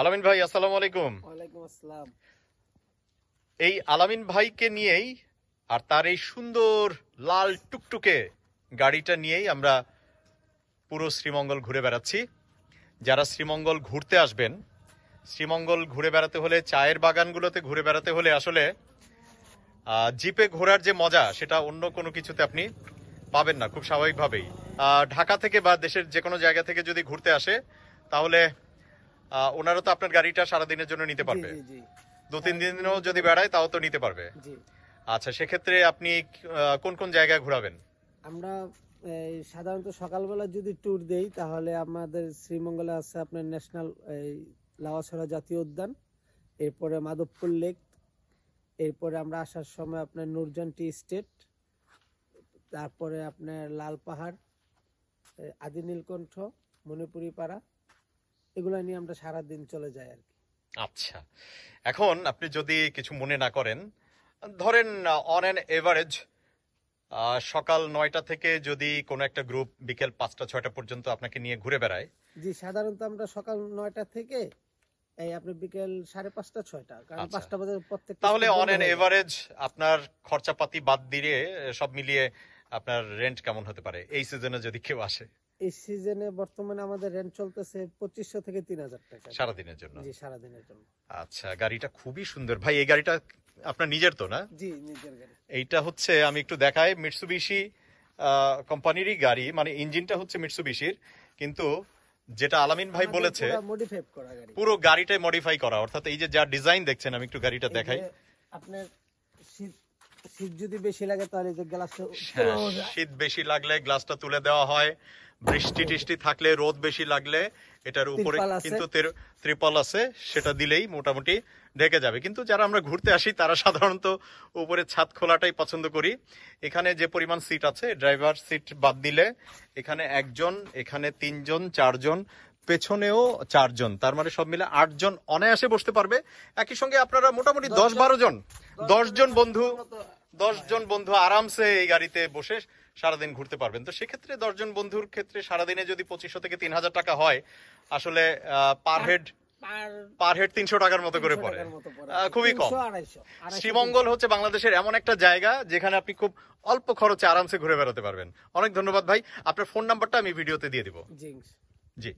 আলামিন ভাই আসসালামু আলাইকুম ওয়ালাইকুম আসসালাম এই আলামিন ভাইকে নিয়েই আর তার এই সুন্দর লাল টুকটুকে গাড়িটা নিয়েই আমরা পুরো শ্রীমঙ্গল ঘুরে বেড়াচ্ছি যারা শ্রীমঙ্গল ঘুরতে আসবেন শ্রীমঙ্গল ঘুরে বেড়াতে হলে চায়ের বাগানগুলোতে ঘুরে বেড়াতে হলে আসলে জিপে ঘোরার যে মজা সেটা অন্য কোনো কিছুতে আপনি পাবেন না খুব স্বাভাবিকভাবেই ঢাকা থেকে বা দেশের যে কোনো জায়গা থেকে যদি ঘুরতে আসে তাহলে ওনারা তো আপনার গাড়িটা সারাদিনের জন্য নিতে পারবে দু তিন হ্যাঁ। দিনও যদি বেড়ায় তাও তো নিতে পারবে আচ্ছা সেক্ষেত্রে আপনি কোন কোন জায়গায় ঘোরাবেন আমরা সাধারণত সকালবেলা যদি ট্যুর দেই তাহলে আমাদের শ্রীমঙ্গলে আছে আপনার ন্যাশনাল লাওয়াছড়া জাতীয় উদ্যান এরপরে মাধবপুর লেক এরপরে আমরা আসার সময় আপনার নুরজান টি স্টেট তারপরে আপনার লাল পাহাড় আদি নীলকণ্ঠ মণিপুরি পাড়া এগুলো নিয়ে আমরা সারা দিন চলে যাই আর কি আচ্ছা এখন আপনি যদি কিছু মনে না করেন ধরেন অন অ্যান এভারেজ সকাল নয়টা থেকে যদি কোনো একটা গ্রুপ বিকেল পাঁচটা ছয়টা পর্যন্ত আপনাকে নিয়ে ঘুরে বেড়ায় জি সাধারণত আমরা সকাল নয়টা থেকে এই আপনি বিকেল সাড়ে পাঁচটা ছয়টা কারণ আচ্ছা। পাঁচটা বাজে প্রত্যেক তাহলে অন অ্যান এভারেজ আপনার খরচাপাতি বাদ দিয়ে সব মিলিয়ে আপনার রেন্ট কেমন হতে পারে এই সিজনে যদি কেউ আসে এই সিজনে বর্তমানে আমাদের রেন্ট চলতেছে পঁচিশশো থেকে তিন হাজার টাকা সারাদিনের জন্য জি সারাদিনের জন্য আচ্ছা গাড়িটা খুবই সুন্দর ভাই এই গাড়িটা আপনার নিজের তো না জি নিজের গাড়ি এইটা হচ্ছে আমি একটু দেখাই মিটসুবিশি কোম্পানিরই গাড়ি মানে ইঞ্জিনটা হচ্ছে মিটসুবিশির কিন্তু যেটা আলামিন ভাই বলেছে পুরো গাড়িটাই মডিফাই করা অর্থাৎ এই যে যা ডিজাইন দেখছেন আমি একটু গাড়িটা দেখাই আপনার শীত যদি বেশি লাগে তাহলে যে গ্লাসটা হ্যাঁ, শীত বেশি লাগলে গ্লাসটা তুলে দেওয়া হয় বৃষ্টি টিষ্টি থাকলে রোদ বেশি লাগলে এটার উপরে কিন্তু ত্রিপল আছে সেটা দিলেই মোটামুটি ঢেকে যাবে কিন্তু যারা আমরা ঘুরতে আসি তারা সাধারণত উপরে ছাদ খোলাটাই পছন্দ করি এখানে যে পরিমাণ সিট আছে ড্রাইভার সিট বাদ দিলে এখানে একজন এখানে তিনজন চারজন পেছনেও চারজন তার মানে সব মিলে আটজন অনায়াসে বসতে পারবে একই সঙ্গে আপনারা মোটামুটি দশ বারো জন দশ জন বন্ধু দশ জন বন্ধু আরামসে এই গাড়িতে বসে সারাদিন ঘুরতে পারবেন তো সেক্ষেত্রে দশজন বন্ধুর ক্ষেত্রে সারাদিনে যদি পঁচিশশো থেকে তিন হাজার টাকা হয় আসলে পার হেড পার হেড তিনশো টাকার মতো করে পড়ে খুবই কম শ্রীমঙ্গল হচ্ছে বাংলাদেশের এমন একটা জায়গা যেখানে আপনি খুব অল্প খরচে আরামসে ঘুরে বেড়াতে পারবেন অনেক ধন্যবাদ ভাই আপনার ফোন নাম্বারটা আমি ভিডিওতে দিয়ে দিব জি